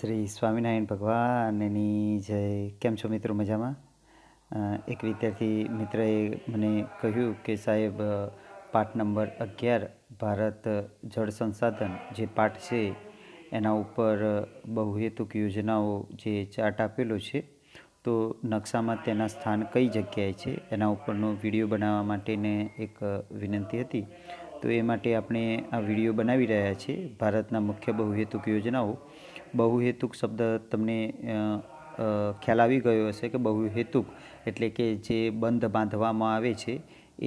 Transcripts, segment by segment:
શ્રી સ્વામિનારાયણ ભગવાનની જય કેમ છો મિત્રો મજામાં એક વિદ્યાર્થી મિત્રએ મને કહ્યું કે સાહેબ પાઠ નંબર અગિયાર ભારત જળ સંસાધન જે પાઠ છે એના ઉપર બહુહેતુક યોજનાઓ જે ચાર્ટ આપેલો છે તો નકશામાં તેના સ્થાન કઈ જગ્યાએ છે એના ઉપરનો વિડીયો બનાવવા માટેને એક વિનંતી હતી તો એ માટે આપણે આ વિડીયો બનાવી રહ્યા છીએ ભારતના મુખ્ય બહુહેતુક યોજનાઓ બહુહેતુક શબ્દ તમને ખ્યાલ આવી ગયો હશે કે બહુહેતુક એટલે કે જે બંધ બાંધવામાં આવે છે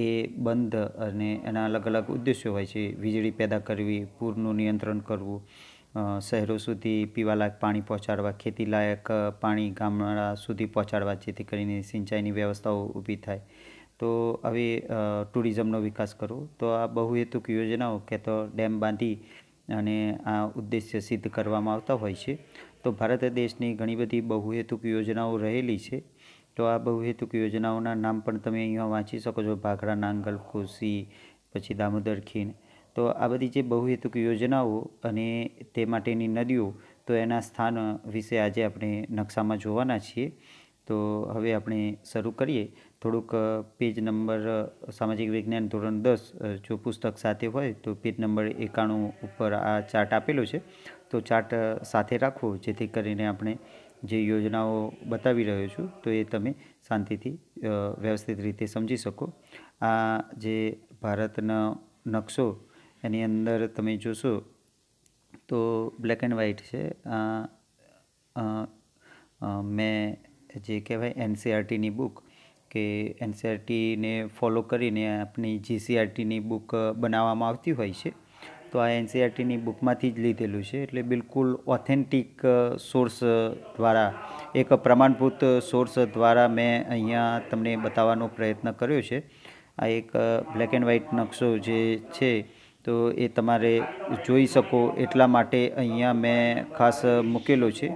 એ બંધ અને એના અલગ અલગ ઉદ્દેશ્યો હોય છે વીજળી પેદા કરવી પૂરનું નિયંત્રણ કરવું શહેરો સુધી પીવાલાયક પાણી પહોંચાડવા ખેતીલાયક પાણી ગામડા સુધી પહોંચાડવા જેથી કરીને સિંચાઈની વ્યવસ્થાઓ ઊભી થાય તો હવે ટુરિઝમનો વિકાસ કરવો તો આ બહુહેતુક યોજનાઓ કે તો ડેમ બાંધી અને આ ઉદ્દેશ્ય સિદ્ધ કરવામાં આવતા હોય છે તો ભારત દેશની ઘણી બધી બહુહેતુક યોજનાઓ રહેલી છે તો આ બહુહેતુક યોજનાઓના નામ પણ તમે અહીંયા વાંચી શકો છો ભાખરા નાંગલ કોસી પછી દામોદર ખીણ તો આ બધી જે બહુહેતુક યોજનાઓ અને તે માટેની નદીઓ તો એના સ્થાન વિશે આજે આપણે નકશામાં જોવાના છીએ તો હવે આપણે શરૂ કરીએ થોડુંક પેજ નંબર સામાજિક વિજ્ઞાન ધોરણ દસ જો પુસ્તક સાથે હોય તો પેજ નંબર એકાણું ઉપર આ ચાર્ટ આપેલો છે તો ચાર્ટ સાથે રાખવો જેથી કરીને આપણે જે યોજનાઓ બતાવી રહ્યો છું તો એ તમે શાંતિથી વ્યવસ્થિત રીતે સમજી શકો આ જે ભારતનો નકશો એની અંદર તમે જોશો તો બ્લેક એન્ડ વ્હાઇટ છે મેં જે કહેવાય એનસીઆરટીની e બુક કે એનસીઆરટીને ફોલો કરીને આપણી જીસીઆરટીની બુક બનાવવામાં આવતી હોય છે તો આ એનસીઆરટીની બુકમાંથી જ લીધેલું છે એટલે બિલકુલ ઓથેન્ટિક સોર્સ દ્વારા એક પ્રમાણભૂત સોર્સ દ્વારા મેં અહીંયા તમને બતાવવાનો પ્રયત્ન કર્યો છે આ એક બ્લેક એન્ડ વ્હાઇટ નકશો જે છે તો એ તમારે જોઈ શકો એટલા માટે અહીંયા મેં ખાસ મૂકેલો છે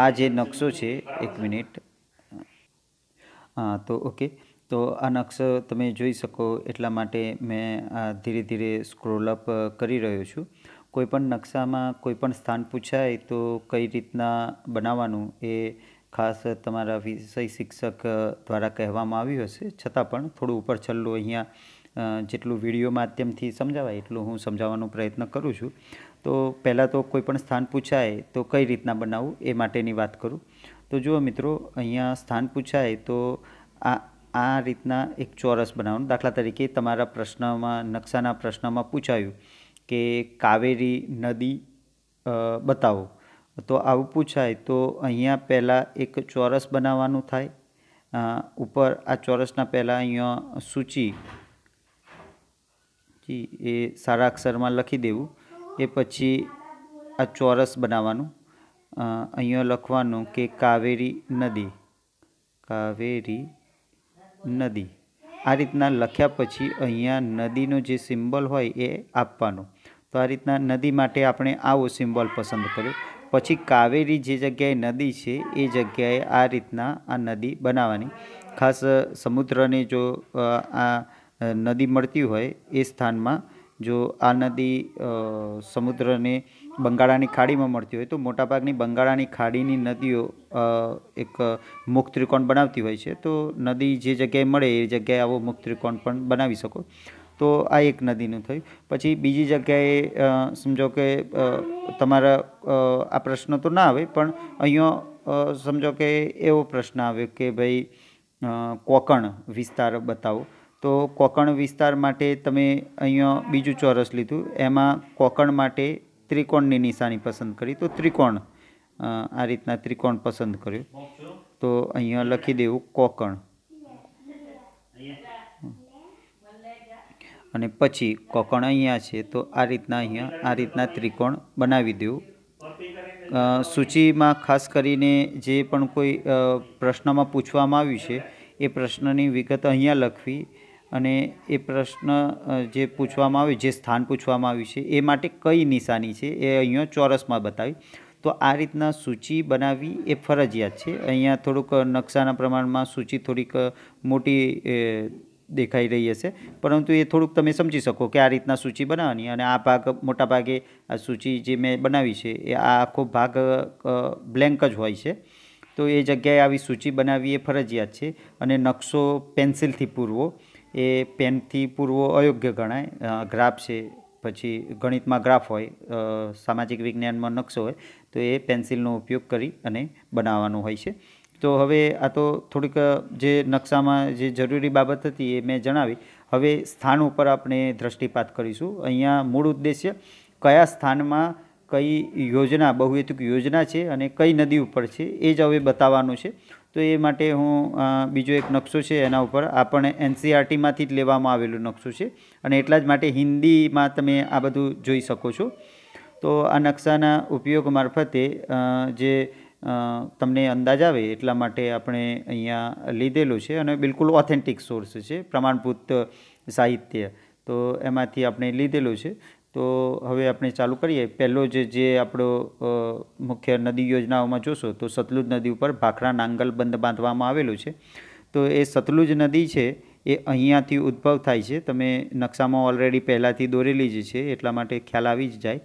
આ જે નકશો છે એક મિનિટ હા તો ઓકે તો આ નકશો તમે જોઈ શકો એટલા માટે મેં આ ધીરે ધીરે સ્ક્રોલ અપ કરી રહ્યો છું કોઈપણ નકશામાં કોઈપણ સ્થાન પૂછાય તો કઈ રીતના બનાવવાનું એ ખાસ તમારા વિષય શિક્ષક દ્વારા કહેવામાં આવ્યું હશે છતાં પણ થોડું ઉપર છલ્લું અહીંયા જેટલું વિડીયો માધ્યમથી સમજાવાય એટલું હું સમજાવવાનો પ્રયત્ન કરું છું તો પહેલાં તો કોઈ પણ સ્થાન પૂછાય તો કઈ રીતના બનાવવું એ માટેની વાત કરું તો જુઓ મિત્રો અહીંયા સ્થાન પૂછાય તો આ આ રીતના એક ચોરસ બનાવવાનું દાખલા તરીકે તમારા પ્રશ્નમાં નકશાના પ્રશ્નમાં પૂછાયું કે કાવેરી નદી બતાવો તો આવું પૂછાય તો અહીંયા પહેલાં એક ચોરસ બનાવવાનું થાય ઉપર આ ચોરસના પહેલાં અહીંયા સૂચિ એ સારા અક્ષરમાં લખી દેવું એ પછી આ ચોરસ બનાવવાનું અહીંયા લખવાનું કે કાવેરી નદી કાવેરી નદી આ રીતના લખ્યા પછી અહીંયા નદીનો જે સિમ્બલ હોય એ આપવાનો તો આ રીતના નદી માટે આપણે આવો સિમ્બોલ પસંદ કર્યો પછી કાવેરી જે જગ્યાએ નદી છે એ જગ્યાએ આ રીતના આ નદી બનાવવાની ખાસ સમુદ્રને જો આ નદી મળતી હોય એ સ્થાનમાં જો આ નદી સમુદ્રને બંગાળાની ખાડીમાં મળતી હોય તો મોટાભાગની બંગાળાની ખાડીની નદીઓ એક મુખ ત્રિકોણ બનાવતી હોય છે તો નદી જે જગ્યાએ મળે એ જગ્યાએ આવો મુખ ત્રિકોણ પણ બનાવી શકો તો આ એક નદીનું થયું પછી બીજી જગ્યાએ સમજો કે તમારા આ પ્રશ્ન તો ના આવે પણ અહીંયા સમજો કે એવો પ્રશ્ન આવે કે ભાઈ કોકણ વિસ્તાર બતાવો તો કોકણ વિસ્તાર માટે તમે અહીંયા બીજું ચોરસ લીધું એમાં કોકણ માટે ત્રિકોણની નિશાની પસંદ કરી તો ત્રિકોણ આ રીતના ત્રિકોણ પસંદ કર્યું તો અહીંયા લખી દેવું કોકણ અને પછી કોકણ અહીંયા છે તો આ રીતના અહીંયા આ રીતના ત્રિકોણ બનાવી દેવું સૂચિમાં ખાસ કરીને જે પણ કોઈ પ્રશ્નમાં પૂછવામાં આવ્યું છે એ પ્રશ્નની વિગત અહીંયા લખવી અને એ પ્રશ્ન જે પૂછવામાં આવ્યો જે સ્થાન પૂછવામાં આવ્યું છે એ માટે કઈ નિશાની છે એ અહીંયા ચોરસમાં બતાવી તો આ રીતના સૂચિ બનાવવી એ ફરજિયાત છે અહીંયા થોડુંક નકશાના પ્રમાણમાં સૂચિ થોડીક મોટી દેખાઈ રહી હશે પરંતુ એ થોડુંક તમે સમજી શકો કે આ રીતના સૂચિ બનાવવાની અને આ ભાગ મોટા ભાગે આ સૂચિ જે મેં બનાવી છે એ આ આખો ભાગ બ્લેન્ક જ હોય છે તો એ જગ્યાએ આવી સૂચિ બનાવવી એ ફરજિયાત છે અને નકશો પેન્સિલથી પૂરવો એ પેનથી પૂરવો અયોગ્ય ગણાય ગ્રાફ છે પછી ગણિતમાં ગ્રાફ હોય સામાજિક વિજ્ઞાનમાં નકશો હોય તો એ પેન્સિલનો ઉપયોગ કરી અને બનાવવાનો હોય છે તો હવે આ તો થોડીક જે નકશામાં જે જરૂરી બાબત હતી એ મેં જણાવી હવે સ્થાન ઉપર આપણે દ્રષ્ટિપાત કરીશું અહીંયા મૂળ ઉદ્દેશ્ય કયા સ્થાનમાં કઈ યોજના બહુહેતુક યોજના છે અને કઈ નદી ઉપર છે એ જ હવે બતાવવાનું છે તો એ માટે હું બીજો એક નકશો છે એના ઉપર આપણે એનસીઆરટીમાંથી e જ લેવામાં આવેલું નકશો છે અને એટલા જ માટે હિન્દીમાં તમે આ બધું જોઈ શકો છો તો આ નકશાના ઉપયોગ મારફતે જે તમને અંદાજ આવે એટલા માટે આપણે અહીંયા લીધેલું છે અને બિલકુલ ઓથેન્ટિક સોર્સ છે પ્રમાણભૂત સાહિત્ય તો એમાંથી આપણે લીધેલું છે તો હવે આપણે ચાલુ કરીએ પહેલો જ જે આપણો મુખ્ય નદી યોજનાઓમાં જોશો તો સતલુજ નદી ઉપર ભાખરા નાંગલ બંધ બાંધવામાં આવેલું છે તો એ સતલુજ નદી છે એ અહીંયાથી ઉદ્ભવ થાય છે તમે નકશામાં ઓલરેડી પહેલાંથી દોરેલી જ છે એટલા માટે ખ્યાલ આવી જ જાય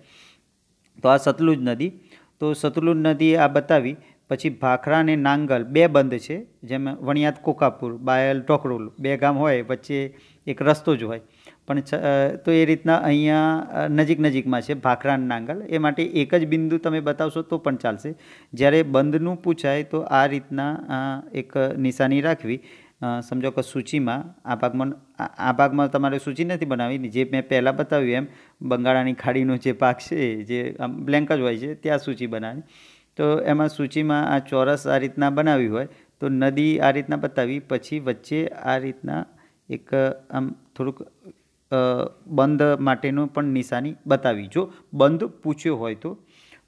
તો આ સતલુજ નદી તો સતલુજ નદી આ બતાવી પછી ભાખરા અને નાંગલ બે બંધ છે જેમ વણિયાત કોકાપુર બાયલ ટોકરોલ બે ગામ હોય વચ્ચે એક રસ્તો જ હોય પણ તો એ રીતના અહીંયા નજીક નજીકમાં છે ભાખરા નાંગલ એ માટે એક જ બિંદુ તમે બતાવશો તો પણ ચાલશે જ્યારે બંધનું પૂછાય તો આ રીતના એક નિશાની રાખવી સમજો કે સૂચિમાં આ ભાગમાં આ ભાગમાં તમારે સૂચિ નથી બનાવી જે મેં પહેલાં બતાવ્યું એમ બંગાળાની ખાડીનો જે ભાગ છે જે બ્લેન્ક જ હોય છે ત્યાં સૂચિ બનાવી તો એમાં સૂચિમાં આ ચોરસ આ રીતના બનાવી હોય તો નદી આ રીતના બતાવી પછી વચ્ચે આ રીતના એક આમ થોડુંક બંધ માટેનું પણ નિશાની બતાવી જો બંધ પૂછ્યો હોય તો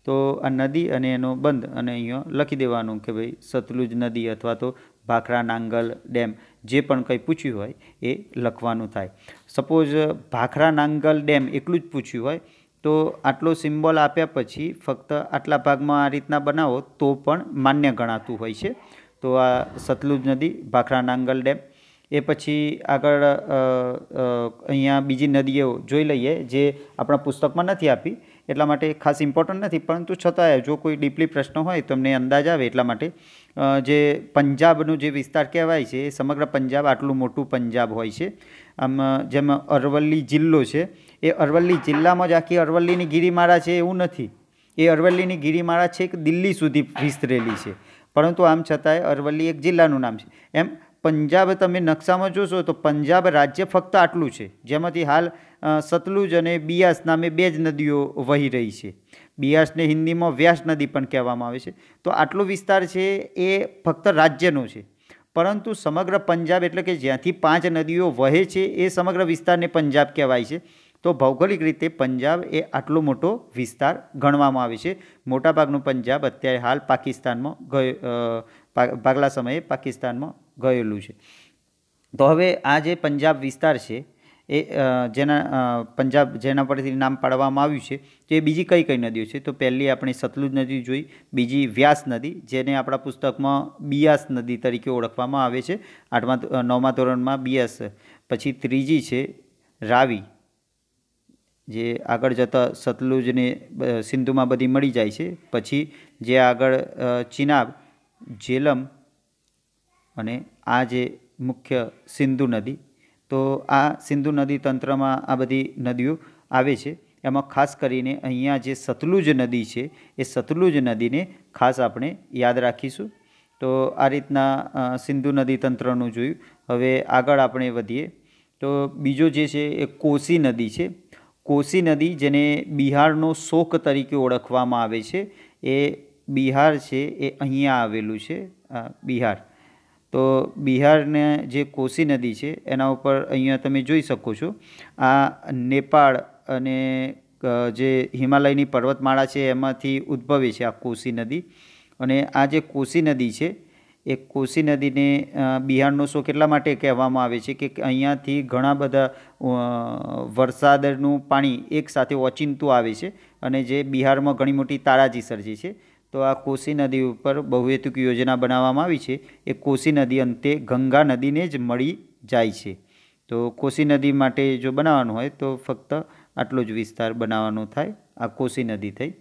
તો આ નદી અને એનો બંધ અને અહીંયા લખી દેવાનું કે ભાઈ સતલુજ નદી અથવા તો ભાખરા નાંગલ ડેમ જે પણ કંઈ પૂછ્યું હોય એ લખવાનું થાય સપોઝ ભાખરા નાંગલ ડેમ એટલું જ પૂછ્યું હોય તો આટલો સિમ્બોલ આપ્યા પછી ફક્ત આટલા ભાગમાં આ રીતના બનાવો તો પણ માન્ય ગણાતું હોય છે તો આ સતલુજ નદી ભાખરા નાંગલ ડેમ એ પછી આગળ અહીંયા બીજી નદીઓ જોઈ લઈએ જે આપણા પુસ્તકમાં નથી આપી એટલા માટે ખાસ ઇમ્પોર્ટન્ટ નથી પરંતુ છતાંય જો કોઈ ડીપલી પ્રશ્ન હોય તમને અંદાજ આવે એટલા માટે જે પંજાબનો જે વિસ્તાર કહેવાય છે એ સમગ્ર પંજાબ આટલું મોટું પંજાબ હોય છે આમ જેમ અરવલ્લી જિલ્લો છે એ અરવલ્લી જિલ્લામાં જ આખી અરવલ્લીની ગિરિમાળા છે એવું નથી એ અરવલ્લીની ગિરિમાળા છેક દિલ્હી સુધી વિસ્તરેલી છે પરંતુ આમ છતાંય અરવલ્લી એક જિલ્લાનું નામ છે એમ પંજાબ તમે નકશામાં જોશો તો પંજાબ રાજ્ય ફક્ત આટલું છે જેમાંથી હાલ સતલુજ અને બિયાસ નામે બે જ નદીઓ વહી રહી છે બિયાસને હિન્દીમાં વ્યાસ નદી પણ કહેવામાં આવે છે તો આટલો વિસ્તાર છે એ ફક્ત રાજ્યનો છે પરંતુ સમગ્ર પંજાબ એટલે કે જ્યાંથી પાંચ નદીઓ વહે છે એ સમગ્ર વિસ્તારને પંજાબ કહેવાય છે તો ભૌગોલિક રીતે પંજાબ એ આટલો મોટો વિસ્તાર ગણવામાં આવે છે મોટાભાગનું પંજાબ અત્યારે હાલ પાકિસ્તાનમાં ગયો ભાગલા સમયે પાકિસ્તાનમાં ગયેલું છે તો હવે આ જે પંજાબ વિસ્તાર છે એ જેના પંજાબ જેના પરથી નામ પાડવામાં આવ્યું છે તો એ બીજી કઈ કઈ નદીઓ છે તો પહેલી આપણે સતલુજ નદી જોઈ બીજી વ્યાસ નદી જેને આપણા પુસ્તકમાં બિયાસ નદી તરીકે ઓળખવામાં આવે છે આઠમા નવમા ધોરણમાં બિયાસ પછી ત્રીજી છે રાવી જે આગળ જતાં સતલુજને સિંધુમાં બધી મળી જાય છે પછી જે આગળ ચિનાબ જેલમ અને આ જે મુખ્ય સિંધુ નદી તો આ સિંધુ નદી તંત્રમાં આ બધી નદીઓ આવે છે એમાં ખાસ કરીને અહીંયા જે સતલુજ નદી છે એ સતલુજ નદીને ખાસ આપણે યાદ રાખીશું તો આ રીતના સિંધુ નદી તંત્રનું જોયું હવે આગળ આપણે વધીએ તો બીજો જે છે એ કોસી નદી છે કોસી નદી જેને બિહારનો શોક તરીકે ઓળખવામાં આવે છે એ બિહાર છે એ અહીંયા આવેલું છે બિહાર તો બિહારને જે કોસી નદી છે એના ઉપર અહીંયા તમે જોઈ શકો છો આ નેપાળ અને જે હિમાલયની પર્વતમાળા છે એમાંથી ઉદ્ભવે છે આ કોસી નદી અને આ જે કોસી નદી છે એ કોસી નદીને બિહારનો શો કેટલા માટે કહેવામાં આવે છે કે અહીંયાથી ઘણા બધા વરસાદનું પાણી એકસાથે ઓચિંતું આવે છે અને જે બિહારમાં ઘણી મોટી તારાજી સર્જી છે તો આ કોશી નદી ઉપર બહુહેતુક યોજના બનાવવામાં આવી છે એ કોશી નદી અંતે ગંગા નદીને જ મળી જાય છે તો કોશી નદી માટે જો બનાવવાનું હોય તો ફક્ત આટલો જ વિસ્તાર બનાવવાનો થાય આ કોશી નદી થઈ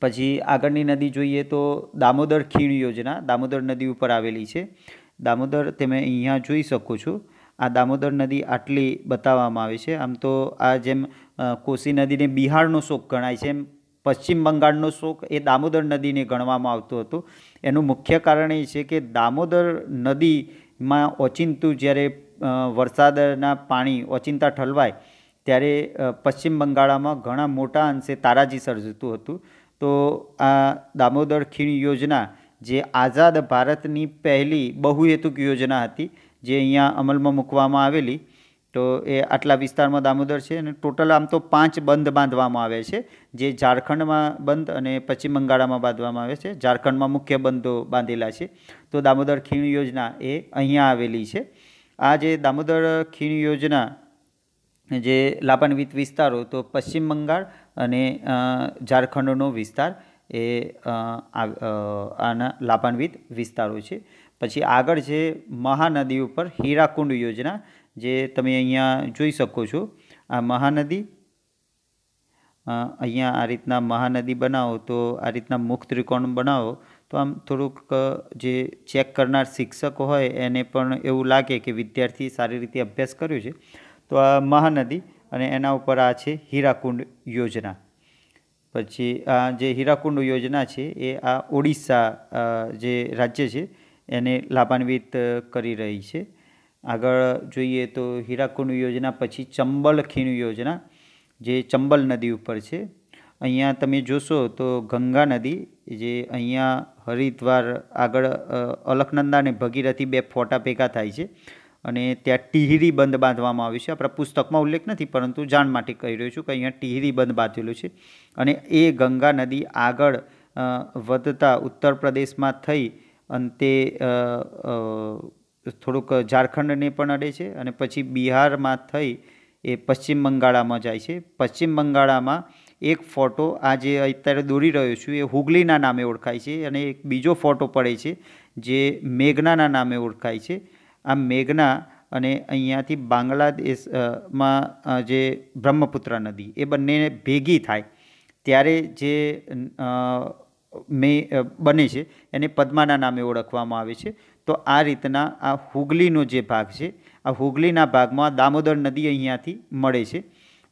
પછી આગળની નદી જોઈએ તો દામોદર ખીણ યોજના દામોદર નદી ઉપર આવેલી છે દામોદર તમે અહીંયા જોઈ શકો છો આ દામોદર નદી આટલી બતાવવામાં આવે છે આમ તો આ જેમ કોસી નદીને બિહારનો શોખ ગણાય છે એમ પશ્ચિમ બંગાળનો શોક એ દામોદર નદીને ગણવામાં આવતું હતું એનું મુખ્ય કારણ એ છે કે દામોદર નદીમાં ઓચિંતું જ્યારે વરસાદના પાણી ઓચિંતા ઠલવાય ત્યારે પશ્ચિમ બંગાળમાં ઘણા મોટા અંશે તારાજી સર્જતું હતું તો આ દામોદર ખીણ યોજના જે આઝાદ ભારતની પહેલી બહુહેતુક યોજના હતી જે અહીંયા અમલમાં મૂકવામાં આવેલી તો એ આટલા વિસ્તારમાં દામોદર છે અને ટોટલ આમ તો પાંચ બંધ બાંધવામાં આવે છે જે ઝારખંડમાં બંધ અને પશ્ચિમ બંગાળામાં બાંધવામાં આવે છે ઝારખંડમાં મુખ્ય બંધો બાંધેલા છે તો દામોદર ખીણ યોજના એ અહીંયા આવેલી છે આ જે દામોદર ખીણ યોજના જે લાભાન્વિત વિસ્તારો તો પશ્ચિમ બંગાળ અને ઝારખંડનો વિસ્તાર એ આના લાભાન્વિત વિસ્તારો છે પછી આગળ છે મહાનદી ઉપર હીરાકુંડ યોજના જે તમે અહીંયા જોઈ શકો છો આ મહાનદી અહીંયા આ રીતના મહાનદી બનાવો તો આ રીતના મુખ ત્રિકોણ બનાવો તો આમ થોડુંક જે ચેક કરનાર શિક્ષક હોય એને પણ એવું લાગે કે વિદ્યાર્થી સારી રીતે અભ્યાસ કર્યો છે તો આ મહાનદી અને એના ઉપર આ છે હીરાકુંડ યોજના પછી આ જે હીરાકુંડ યોજના છે એ આ ઓડિશા જે રાજ્ય છે એને લાભાન્વિત કરી રહી છે આગળ જોઈએ તો હીરાકુંડ યોજના પછી ચંબલ ખીણ યોજના જે ચંબલ નદી ઉપર છે અહીંયા તમે જોશો તો ગંગા નદી જે અહીંયા હરિદ્વાર આગળ અલખનંદા અને ભગીરથી બે ફોટા ભેગા થાય છે અને ત્યાં ટિહરી બંધ બાંધવામાં આવ્યું છે આપણા પુસ્તકમાં ઉલ્લેખ નથી પરંતુ જાણ માટે કહી રહ્યો છું કે અહીંયા ટિહરી બંધ બાંધેલું છે અને એ ગંગા નદી આગળ વધતા ઉત્તર પ્રદેશમાં થઈ અંતે થોડુંક ઝારખંડને પણ અડે છે અને પછી બિહારમાં થઈ એ પશ્ચિમ બંગાળામાં જાય છે પશ્ચિમ બંગાળામાં એક ફોટો આ જે અત્યારે દોરી રહ્યો છું એ હુગલીના નામે ઓળખાય છે અને એક બીજો ફોટો પડે છે જે મેઘનાના નામે ઓળખાય છે આ મેઘના અને અહીંયાથી બાંગ્લાદેશમાં જે બ્રહ્મપુત્ર નદી એ બંનેને ભેગી થાય ત્યારે જે મે બને છે એને પદ્માના નામે ઓળખવામાં આવે છે તો આ રીતના આ હુગલીનો જે ભાગ છે આ હુગલીના ભાગમાં દામોદર નદી અહીંયાથી મળે છે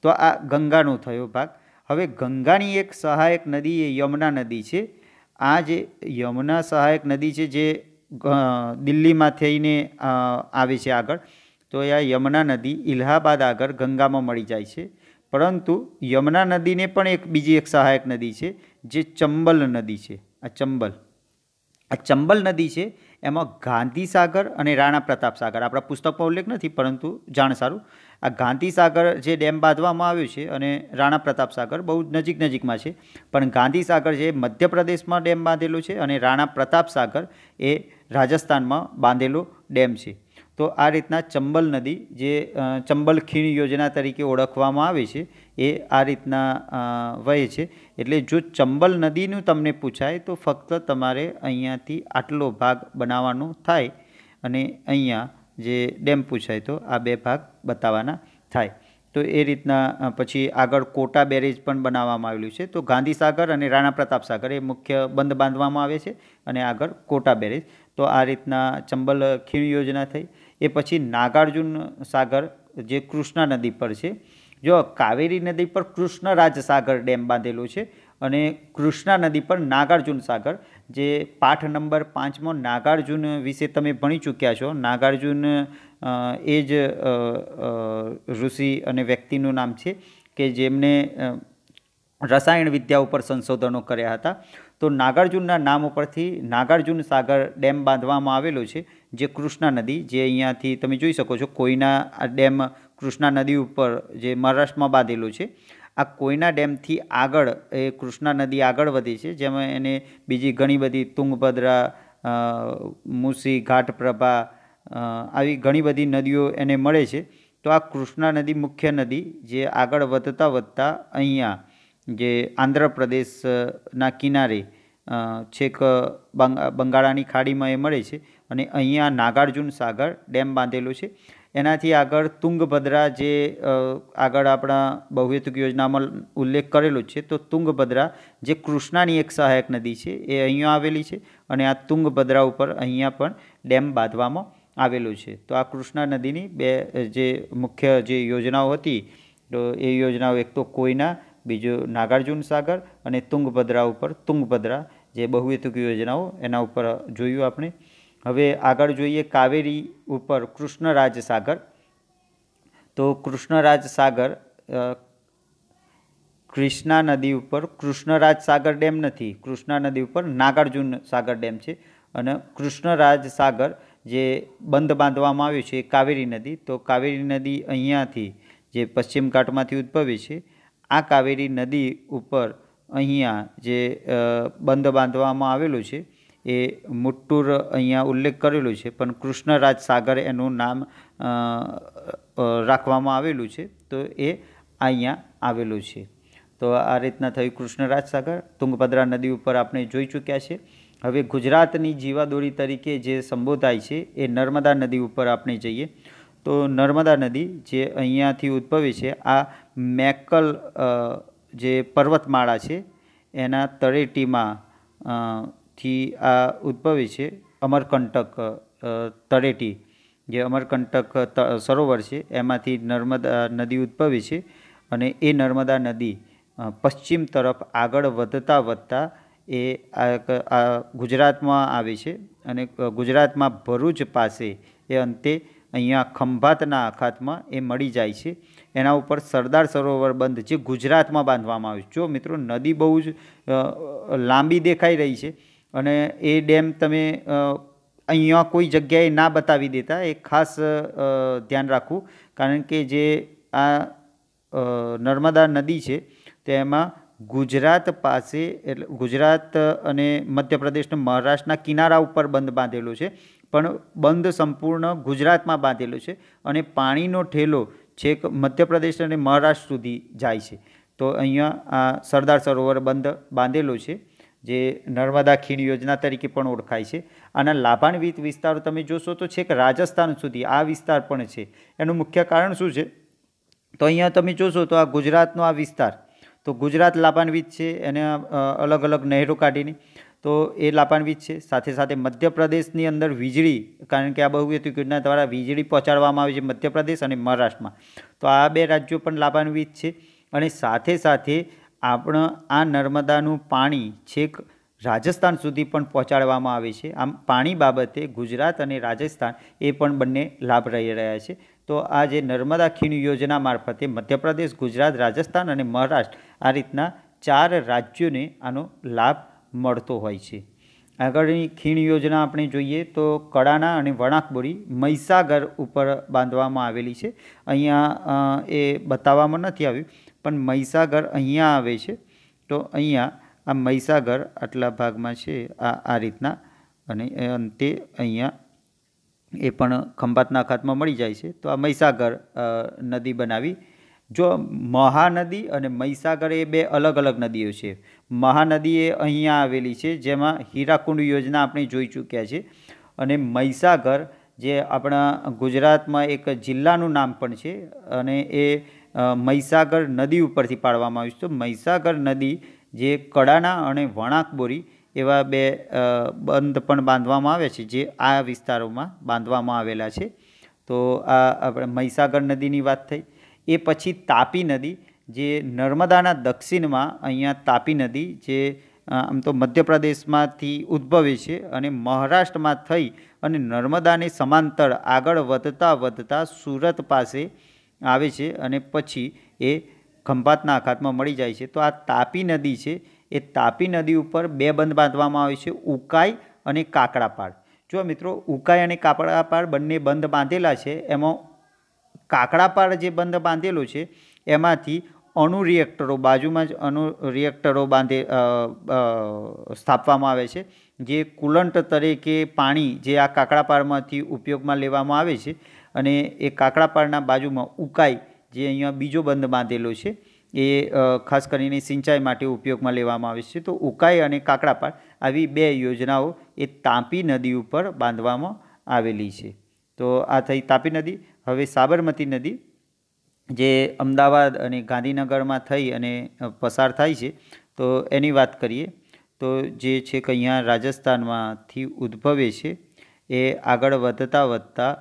તો આ ગંગાનો થયો ભાગ હવે ગંગાની એક સહાયક નદી એ યમુના નદી છે આ જે યમુના સહાયક નદી છે જે દિલ્હીમાં થઈને આવે છે આગળ તો આ યમુના નદી ઇલ્હાબાદ આગળ ગંગામાં મળી જાય છે પરંતુ યમુના નદીને પણ એક બીજી એક સહાયક નદી છે જે ચંબલ નદી છે આ ચંબલ આ ચંબલ નદી છે એમાં ગાંધી સાગર અને રાણા પ્રતાપ સાગર આપણા પુસ્તકમાં ઉલ્લેખ નથી પરંતુ જાણ સારું આ ગાંધી સાગર જે ડેમ બાંધવામાં આવ્યો છે અને રાણા પ્રતાપ સાગર બહુ નજીક નજીકમાં છે પણ ગાંધી સાગર જે મધ્યપ્રદેશમાં ડેમ બાંધેલો છે અને રાણા પ્રતાપ સાગર એ રાજસ્થાનમાં બાંધેલો ડેમ છે તો આ રીતના ચંબલ નદી જે ચંબલ ખીણ યોજના તરીકે ઓળખવામાં આવે છે એ આ રીતના વહે છે એટલે જો ચંબલ નદીનું તમને પૂછાય તો ફક્ત તમારે અહીંયાથી આટલો ભાગ બનાવવાનો થાય અને અહીંયા જે ડેમ પૂછાય તો આ બે ભાગ બતાવવાના થાય તો એ રીતના પછી આગળ કોટા બેરેજ પણ બનાવવામાં આવેલું છે તો ગાંધીસાગર અને રાણા પ્રતાપ સાગર એ મુખ્ય બંધ બાંધવામાં આવે છે અને આગળ કોટા બેરેજ તો આ રીતના ચંબલ ખીણ યોજના થઈ એ પછી નાગાર્જુન સાગર જે કૃષ્ણા નદી પર છે જો કાવેરી નદી પર કૃષ્ણરાજ સાગર ડેમ બાંધેલો છે અને કૃષ્ણા નદી પર નાગાર્જુન સાગર જે પાઠ નંબર પાંચમાં નાગાર્જુન વિશે તમે ભણી ચૂક્યા છો નાગાર્જુન એ જ ઋષિ અને વ્યક્તિનું નામ છે કે જેમને રસાયણ વિદ્યા ઉપર સંશોધનો કર્યા હતા તો નાગાર્જુનના નામ ઉપરથી નાગાર્જુન સાગર ડેમ બાંધવામાં આવેલો છે જે કૃષ્ણા નદી જે અહીંયાથી તમે જોઈ શકો છો કોઈના આ ડેમ કૃષ્ણા નદી ઉપર જે મહારાષ્ટ્રમાં બાંધેલું છે આ કોયના ડેમથી આગળ એ કૃષ્ણા નદી આગળ વધી છે જેમાં એને બીજી ઘણી બધી તુંગભદ્રા મુસી ઘાટપ્રભા આવી ઘણી બધી નદીઓ એને મળે છે તો આ કૃષ્ણા નદી મુખ્ય નદી જે આગળ વધતા વધતા અહીંયા જે આંધ્રપ્રદેશના કિનારે છેક બંગાળાની ખાડીમાં એ મળે છે અને અહીંયા નાગાર્જુન સાગર ડેમ બાંધેલો છે એનાથી આગળ તુંગભદ્રા જે આગળ આપણા બહુહેતુક યોજનામાં ઉલ્લેખ કરેલો છે તો તુંગભદ્રા જે કૃષ્ણાની એક સહાયક નદી છે એ અહીંયા આવેલી છે અને આ તુંગભદ્રા ઉપર અહીંયા પણ ડેમ બાંધવામાં આવેલું છે તો આ કૃષ્ણા નદીની બે જે મુખ્ય જે યોજનાઓ હતી તો એ યોજનાઓ એક તો કોઈના બીજું નાગાર્જુન સાગર અને તુંગભદ્રા ઉપર તુંગભદ્રા જે બહુહેતુક યોજનાઓ એના ઉપર જોયું આપણે હવે આગળ જોઈએ કાવેરી ઉપર કૃષ્ણરાજ સાગર તો કૃષ્ણરાજ સાગર કૃષ્ણા નદી ઉપર કૃષ્ણરાજ સાગર ડેમ નથી કૃષ્ણા નદી ઉપર નાગાર્જુન સાગર ડેમ છે અને કૃષ્ણરાજ સાગર જે બંધ બાંધવામાં આવ્યું છે કાવેરી નદી તો કાવેરી નદી અહીંયાથી જે પશ્ચિમ ઘાટમાંથી ઉદ્ભવી છે આ કાવેરી નદી ઉપર અહીંયા જે બંધ બાંધવામાં આવેલું છે એ મુટ્ટુર અહીંયા ઉલ્લેખ કરેલો છે પણ કૃષ્ણરાજ સાગર એનું નામ રાખવામાં આવેલું છે તો એ અહીંયા આવેલું છે તો આ રીતના થયું કૃષ્ણરાજ સાગર તુંગભદ્રા નદી ઉપર આપણે જોઈ ચૂક્યા છે હવે ગુજરાતની જીવાદોરી તરીકે જે સંબોધાય છે એ નર્મદા નદી ઉપર આપણે જઈએ તો નર્મદા નદી જે અહીંયાથી ઉદ્ભવે છે આ મેકલ જે પર્વતમાળા છે એના તળેટીમાં થી આ ઉદ્ભવે છે અમરકંટક તળેટી જે અમરકંટક સરોવર છે એમાંથી નર્મદા નદી ઉદ્ભવે છે અને એ નર્મદા નદી પશ્ચિમ તરફ આગળ વધતા વધતા એ આ ગુજરાતમાં આવે છે અને ગુજરાતમાં ભરૂચ પાસે એ અંતે અહીંયા ખંભાતના અખાતમાં એ મળી જાય છે એના ઉપર સરદાર સરોવર બંધ જે ગુજરાતમાં બાંધવામાં આવ્યું છે જો મિત્રો નદી બહુ જ લાંબી દેખાઈ રહી છે અને એ ડેમ તમે અહીંયા કોઈ જગ્યાએ ના બતાવી દેતા એ ખાસ ધ્યાન રાખવું કારણ કે જે આ નર્મદા નદી છે તેમાં ગુજરાત પાસે એટલે ગુજરાત અને મધ્યપ્રદેશના મહારાષ્ટ્રના કિનારા ઉપર બંધ બાંધેલો છે પણ બંધ સંપૂર્ણ ગુજરાતમાં બાંધેલો છે અને પાણીનો ઠેલો છેક મધ્યપ્રદેશ અને મહારાષ્ટ્ર સુધી જાય છે તો અહીંયા આ સરદાર સરોવર બંધ બાંધેલો છે જે નર્મદા ખીણ યોજના તરીકે પણ ઓળખાય છે આના લાભાન્વિત વિસ્તારો તમે જોશો તો છેક રાજસ્થાન સુધી આ વિસ્તાર પણ છે એનું મુખ્ય કારણ શું છે તો અહીંયા તમે જોશો તો આ ગુજરાતનો આ વિસ્તાર તો ગુજરાત લાભાન્વિત છે એને અલગ અલગ નહેરો કાઢીને તો એ લાભાન્વિત છે સાથે સાથે મધ્યપ્રદેશની અંદર વીજળી કારણ કે આ બહુહેતુ યોજના દ્વારા વીજળી પહોંચાડવામાં આવી છે મધ્યપ્રદેશ અને મહારાષ્ટ્રમાં તો આ બે રાજ્યો પણ લાભાન્વિત છે અને સાથે સાથે આપણા આ નર્મદાનું પાણી છેક રાજસ્થાન સુધી પણ પહોંચાડવામાં આવે છે આમ પાણી બાબતે ગુજરાત અને રાજસ્થાન એ પણ બંને લાભ રહી રહ્યા છે તો આ જે નર્મદા ખીણ યોજના મારફતે મધ્યપ્રદેશ ગુજરાત રાજસ્થાન અને મહારાષ્ટ્ર આ રીતના ચાર રાજ્યોને આનો લાભ મળતો હોય છે આગળની ખીણ યોજના આપણે જોઈએ તો કડાણા અને વણાકબોરી મહીસાગર ઉપર બાંધવામાં આવેલી છે અહીંયા એ બતાવવામાં નથી આવ્યું પણ મહીસાગર અહીંયા આવે છે તો અહીંયા આ મહીસાગર આટલા ભાગમાં છે આ આ રીતના અને અંતે અહીંયા એ પણ ખંભાતના ખાતમાં મળી જાય છે તો આ મહીસાગર નદી બનાવી જો મહાનદી અને મહીસાગર એ બે અલગ અલગ નદીઓ છે મહાનદી એ અહીંયા આવેલી છે જેમાં હીરાકુંડ યોજના આપણે જોઈ ચૂક્યા છે અને મહીસાગર જે આપણા ગુજરાતમાં એક જિલ્લાનું નામ પણ છે અને એ મહીસાગર નદી ઉપરથી પાડવામાં આવ્યું છે તો મહીસાગર નદી જે કડાણા અને વણાકબોરી એવા બે બંધ પણ બાંધવામાં આવે છે જે આ વિસ્તારોમાં બાંધવામાં આવેલા છે તો આ આપણે મહીસાગર નદીની વાત થઈ એ પછી તાપી નદી જે નર્મદાના દક્ષિણમાં અહીંયા તાપી નદી જે આમ તો મધ્યપ્રદેશમાંથી ઉદ્ભવે છે અને મહારાષ્ટ્રમાં થઈ અને નર્મદાને સમાંતર આગળ વધતા વધતા સુરત પાસે આવે છે અને પછી એ ખંભાતના અખાતમાં મળી જાય છે તો આ તાપી નદી છે એ તાપી નદી ઉપર બે બંધ બાંધવામાં આવે છે ઉકાઈ અને કાકડાપાડ જો મિત્રો ઉકાઈ અને કાકડાપાડ બંને બંધ બાંધેલા છે એમાં કાકડાપાડ જે બંધ બાંધેલો છે એમાંથી અણુ રિએક્ટરો બાજુમાં જ અણુ રિએક્ટરો બાંધે સ્થાપવામાં આવે છે જે કુલંટ તરીકે પાણી જે આ કાકડાપાડમાંથી ઉપયોગમાં લેવામાં આવે છે અને એ કાકડાપાળના બાજુમાં ઉકાઈ જે અહીંયા બીજો બંધ બાંધેલો છે એ ખાસ કરીને સિંચાઈ માટે ઉપયોગમાં લેવામાં આવે છે તો ઉકાઈ અને કાકડાપાળ આવી બે યોજનાઓ એ તાપી નદી ઉપર બાંધવામાં આવેલી છે તો આ થઈ તાપી નદી હવે સાબરમતી નદી જે અમદાવાદ અને ગાંધીનગરમાં થઈ અને પસાર થાય છે તો એની વાત કરીએ તો જે છે કે અહીંયા રાજસ્થાનમાંથી ઉદ્ભવે છે એ આગળ વધતા વધતા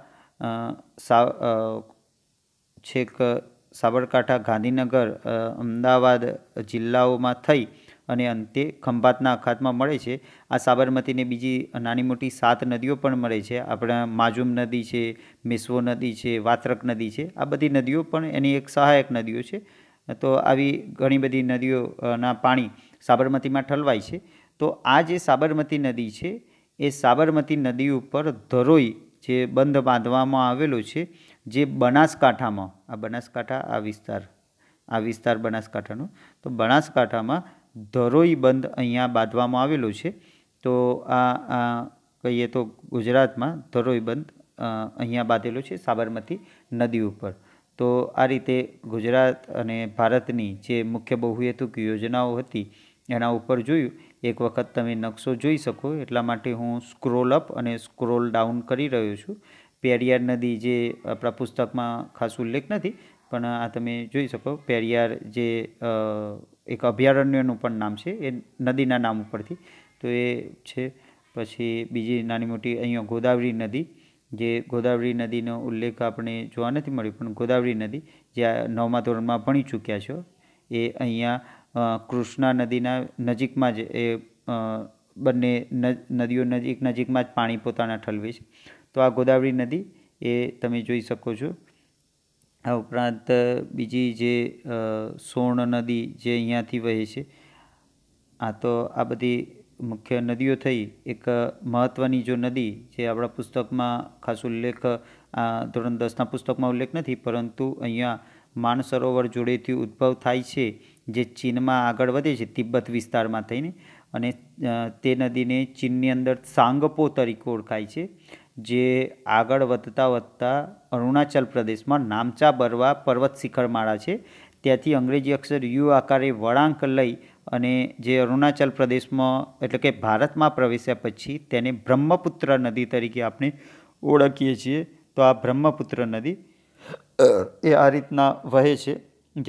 સા છેક સાબરકાંઠા ગાંધીનગર અમદાવાદ જિલ્લાઓમાં થઈ અને અંતે ખંભાતના અખાતમાં મળે છે આ સાબરમતીને બીજી નાની મોટી સાત નદીઓ પણ મળે છે આપણા માજુમ નદી છે મેસવો નદી છે વાત્રક નદી છે આ બધી નદીઓ પણ એની એક સહાયક નદીઓ છે તો આવી ઘણી બધી નદીઓના પાણી સાબરમતીમાં ઠલવાય છે તો આ જે સાબરમતી નદી છે એ સાબરમતી નદી ઉપર ધરોઈ જે બંધ બાંધવામાં આવેલું છે જે બનાસકાંઠામાં આ બનાસકાંઠા આ વિસ્તાર આ વિસ્તાર બનાસકાંઠાનો તો બનાસકાંઠામાં ધરોઈ બંધ અહીંયા બાંધવામાં આવેલું છે તો આ કહીએ તો ગુજરાતમાં ધરોઈ બંધ અહીંયા બાંધેલું છે સાબરમતી નદી ઉપર તો આ રીતે ગુજરાત અને ભારતની જે મુખ્ય બહુહેતુક યોજનાઓ હતી એના ઉપર જોયું એક વખત તમે નકશો જોઈ શકો એટલા માટે હું સ્ક્રોલ અપ અને સ્ક્રોલ ડાઉન કરી રહ્યો છું પેરિયાર નદી જે આપણા પુસ્તકમાં ખાસ ઉલ્લેખ નથી પણ આ તમે જોઈ શકો પેરિયાર જે એક અભયારણ્યનું પણ નામ છે એ નદીના નામ ઉપરથી તો એ છે પછી બીજી નાની મોટી અહીંયા ગોદાવરી નદી જે ગોદાવરી નદીનો ઉલ્લેખ આપણે જોવા નથી મળ્યો પણ ગોદાવરી નદી જે નવમા ધોરણમાં ભણી ચૂક્યા છો એ અહીંયા કૃષ્ણા નદીના નજીકમાં જ એ બંને નદીઓ નજીક નજીકમાં જ પાણી પોતાના ઠલવે છે તો આ ગોદાવરી નદી એ તમે જોઈ શકો છો આ ઉપરાંત બીજી જે સોણ નદી જે અહીંયાથી વહે છે આ તો આ બધી મુખ્ય નદીઓ થઈ એક મહત્ત્વની જો નદી જે આપણા પુસ્તકમાં ખાસ ઉલ્લેખ આ ધોરણ દસના પુસ્તકમાં ઉલ્લેખ નથી પરંતુ અહીંયા માનસરોવર જોડેથી ઉદ્ભવ થાય છે જે ચીનમાં આગળ વધે છે તિબ્બત વિસ્તારમાં થઈને અને તે નદીને ચીનની અંદર સાંગપો તરીકે ઓળખાય છે જે આગળ વધતા વધતા અરુણાચલ પ્રદેશમાં નામચા બરવા પર્વત શિખરમાળા છે ત્યાંથી અંગ્રેજી અક્ષર યુ આકારે વળાંક લઈ અને જે અરુણાચલ પ્રદેશમાં એટલે કે ભારતમાં પ્રવેશ્યા પછી તેને બ્રહ્મપુત્ર નદી તરીકે આપણે ઓળખીએ છીએ તો આ બ્રહ્મપુત્ર નદી એ આ રીતના વહે છે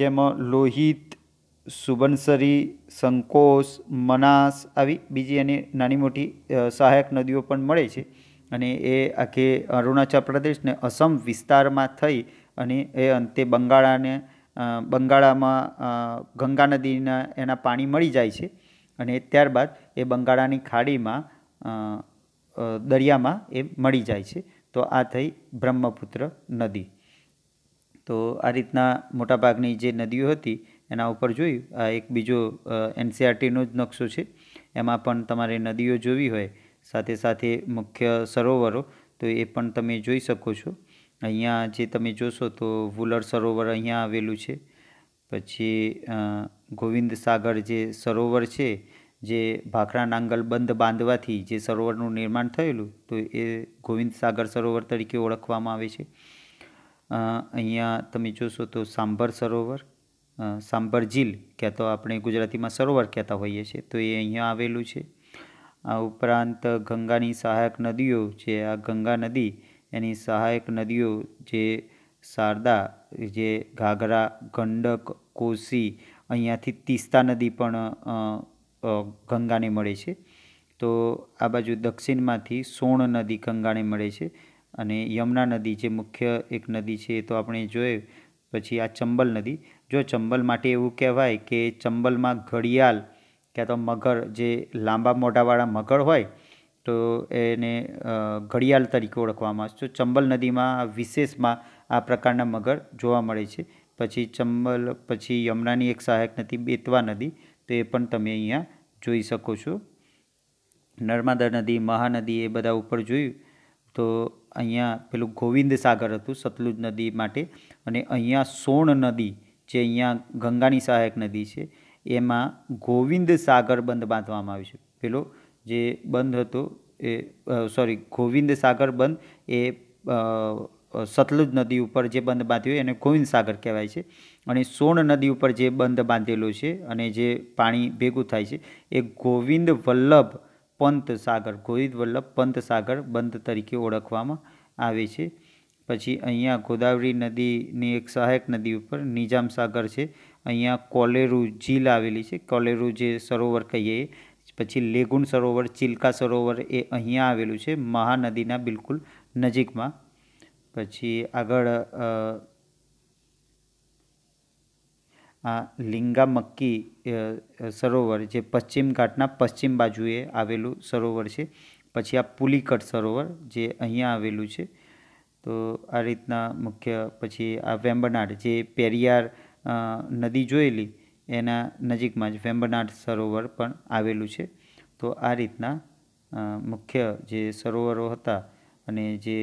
જેમાં લોહિત સુબનસરી સંકોસ મનાસ આવી બીજી એની નાની મોટી સહાયક નદીઓ પણ મળે છે અને એ આખે અરુણાચલ પ્રદેશને અસમ વિસ્તારમાં થઈ અને એ અંતે બંગાળાને બંગાળામાં ગંગા નદીના એના પાણી મળી જાય છે અને ત્યારબાદ એ બંગાળાની ખાડીમાં દરિયામાં એ મળી જાય છે તો આ થઈ બ્રહ્મપુત્ર નદી તો આ રીતના મોટાભાગની જે નદીઓ હતી એના ઉપર જોયું આ એક બીજો એનસીઆરટીનો e જ નકશો છે એમાં પણ તમારે નદીઓ જોવી હોય સાથે સાથે મુખ્ય સરોવરો તો એ પણ તમે જોઈ શકો છો અહીંયા જે તમે જોશો તો વુલર સરોવર અહીંયા આવેલું છે પછી ગોવિંદ સાગર જે સરોવર છે જે ભાખરા નાંગલ બંધ બાંધવાથી જે સરોવરનું નિર્માણ થયેલું તો એ ગોવિંદ સાગર સરોવર તરીકે ઓળખવામાં આવે છે અહીંયા તમે જોશો તો સાંભર સરોવર સાંભર ઝીલ ક્યાં તો આપણે ગુજરાતીમાં સરોવર કહેતા હોઈએ છીએ તો એ અહીંયા આવેલું છે આ ઉપરાંત ગંગાની સહાયક નદીઓ છે આ ગંગા નદી એની સહાયક નદીઓ જે શારદા જે ઘાઘરા ગંડક કોસી અહીંયાથી તિસ્તા નદી પણ ગંગાને મળે છે તો આ બાજુ દક્ષિણમાંથી સોણ નદી ગંગાને મળે છે અને યમુના નદી જે મુખ્ય એક નદી છે એ તો આપણે જોઈએ પછી આ ચંબલ નદી જો ચંબલ માટે એવું કહેવાય કે ચંબલમાં ઘડિયાળ ક્યાં તો મગર જે લાંબા મોઢાવાળા મગર હોય તો એને ઘડિયાળ તરીકે ઓળખવામાં આવે છે ચંબલ નદીમાં વિશેષમાં આ પ્રકારના મગર જોવા મળે છે પછી ચંબલ પછી યમુનાની એક સહાયક નદી બેતવા નદી તો એ પણ તમે અહીંયા જોઈ શકો છો નર્મદા નદી મહાનદી એ બધા ઉપર જોયું તો અહીંયા પેલું ગોવિંદ સાગર હતું સતલુજ નદી માટે અને અહીંયા સોણ નદી જે અહીંયા ગંગાની સહાયક નદી છે એમાં ગોવિંદ સાગર બંધ બાંધવામાં આવ્યું છે પેલો જે બંધ હતો એ સોરી ગોવિંદ સાગર બંધ એ સતલુજ નદી ઉપર જે બંધ બાંધ્યો એને ગોવિંદ સાગર કહેવાય છે અને સોણ નદી ઉપર જે બંધ બાંધેલો છે અને જે પાણી ભેગું થાય છે એ ગોવિંદ વલ્લભ પંત સાગર ગોવિંદ વલ્લભ પંત સાગર બંધ તરીકે ઓળખવામાં આવે છે પછી અહીંયા ગોદાવરી નદીની એક સહાયક નદી ઉપર નિજામ સાગર છે અહીંયા કોલેરુ ઝીલ આવેલી છે કોલેરુ જે સરોવર કહીએ પછી લેગુન સરોવર ચિલકા સરોવર એ અહીંયા આવેલું છે મહાનદીના બિલકુલ નજીકમાં પછી આગળ આ લિંગા મક્કી સરોવર જે પશ્ચિમ ઘાટના પશ્ચિમ બાજુએ આવેલું સરોવર છે પછી આ પુલિકટ સરોવર જે અહીંયા આવેલું છે તો આ રીતના મુખ્ય પછી આ વેમ્બનાડ જે પેરિયાર નદી જોયેલી એના નજીકમાં જ વેમ્બનાડ સરોવર પણ આવેલું છે તો આ રીતના મુખ્ય જે સરોવરો હતા અને જે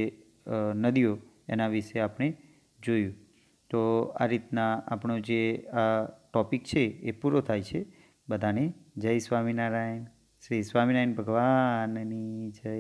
નદીઓ એના વિશે આપણે જોયું તો આ રીતના આપણો જે આ ટોપિક છે એ પૂરો થાય છે બધાને જય સ્વામિનારાયણ શ્રી સ્વામિનારાયણ ભગવાનની જય